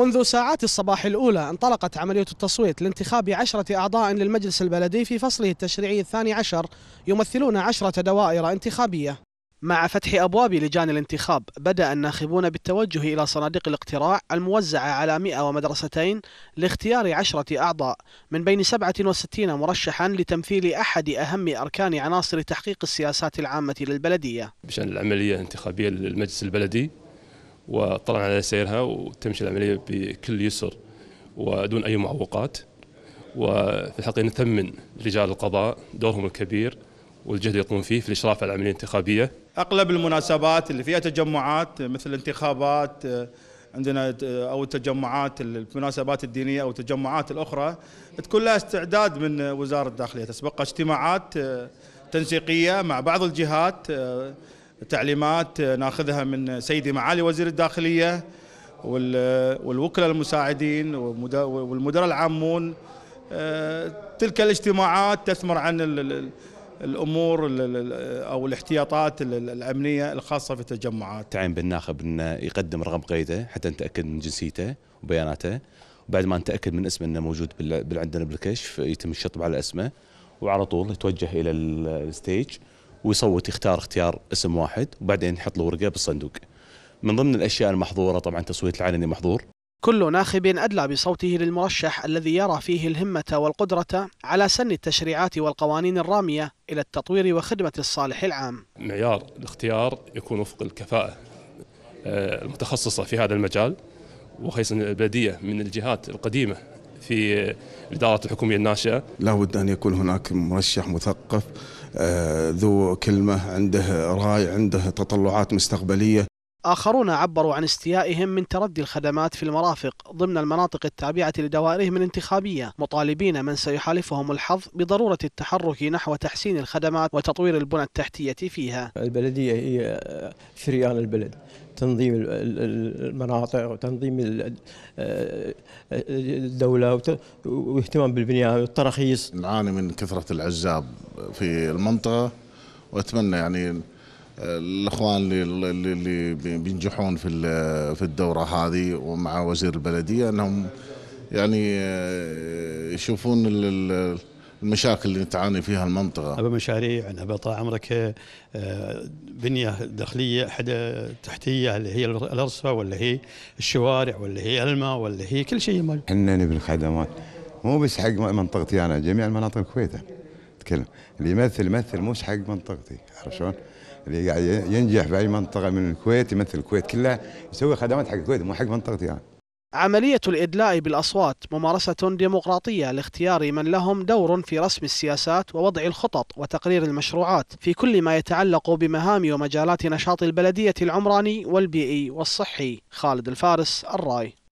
منذ ساعات الصباح الأولى انطلقت عملية التصويت لانتخاب عشرة أعضاء للمجلس البلدي في فصله التشريعي الثاني عشر يمثلون عشرة دوائر انتخابية مع فتح أبواب لجان الانتخاب بدأ الناخبون بالتوجه إلى صناديق الاقتراع الموزعة على 100 ومدرستين لاختيار عشرة أعضاء من بين 67 مرشحا لتمثيل أحد أهم أركان عناصر تحقيق السياسات العامة للبلدية بشأن العملية الانتخابية للمجلس البلدي وطلعنا على سيرها وتمشي العمليه بكل يسر ودون اي معوقات وفي الحقيقه نثمن رجال القضاء دورهم الكبير والجهد اللي يقومون فيه في الاشراف على العمليه الانتخابيه. اغلب المناسبات اللي فيها تجمعات مثل الانتخابات آه، عندنا آه، او التجمعات المناسبات الدينيه او التجمعات الاخرى تكون لها استعداد من وزاره الداخليه تسبقها اجتماعات آه، تنسيقيه مع بعض الجهات تعليمات ناخذها من سيدي معالي وزير الداخلية والوكلاء المساعدين والمدراء العامون آه، تلك الاجتماعات تثمر عن الامور او الاحتياطات الامنيه الخاصه في التجمعات. تعين بالناخب انه يقدم رقم قيده حتى نتاكد من جنسيته وبياناته وبعد ما نتاكد من اسمه انه موجود عندنا بالكشف يتم الشطب على اسمه وعلى طول يتوجه الى الستيج ويصوت يختار اختيار اسم واحد وبعدين يحط له ورقه بالصندوق. من ضمن الاشياء المحظوره طبعا تصويت العلني محظور. كل ناخب أدلى بصوته للمرشح الذي يرى فيه الهمة والقدرة على سن التشريعات والقوانين الرامية إلى التطوير وخدمة الصالح العام. معيار الاختيار يكون وفق الكفاءة آه، المتخصصة في هذا المجال وخيصا البلدية من الجهات القديمة في الإدارة الحكومية الناشئة بد أن يكون هناك مرشح مثقف آه، ذو كلمة عنده رأي عنده تطلعات مستقبلية آخرون عبروا عن استيائهم من تردي الخدمات في المرافق ضمن المناطق التابعة لدوائرهم الانتخابية مطالبين من سيحالفهم الحظ بضرورة التحرك نحو تحسين الخدمات وتطوير البنى التحتية فيها البلدية هي شريان البلد تنظيم المناطق وتنظيم الدولة واهتمام بالبنية والتراخيص نعاني من كثرة العزاب في المنطقة وأتمنى يعني الاخوان اللي اللي بينجحون في في الدوره هذه ومع وزير البلديه انهم يعني آه، يشوفون المشاكل اللي تعاني فيها المنطقه. ابى مشاريع، ابى طال عمرك آه، بنيه داخليه تحتيه اللي هي الارصفه ولا هي الشوارع ولا هي الماء ولا هي كل شيء احنا نبي الخدمات مو بس حق منطقتي انا جميع المناطق الكويت اتكلم اللي يمثل يمثل مو حق منطقتي عرفت شلون؟ اللي قاعد ينجح في أي منطقة من الكويت يمثل الكويت كلها يسوي خدمات حق الكويت مو حق منطقتي يعني. عملية الإدلاء بالأصوات ممارسة ديمقراطية لاختيار من لهم دور في رسم السياسات ووضع الخطط وتقرير المشروعات في كل ما يتعلق بمهام ومجالات نشاط البلدية العمراني والبيئي والصحي خالد الفارس الراي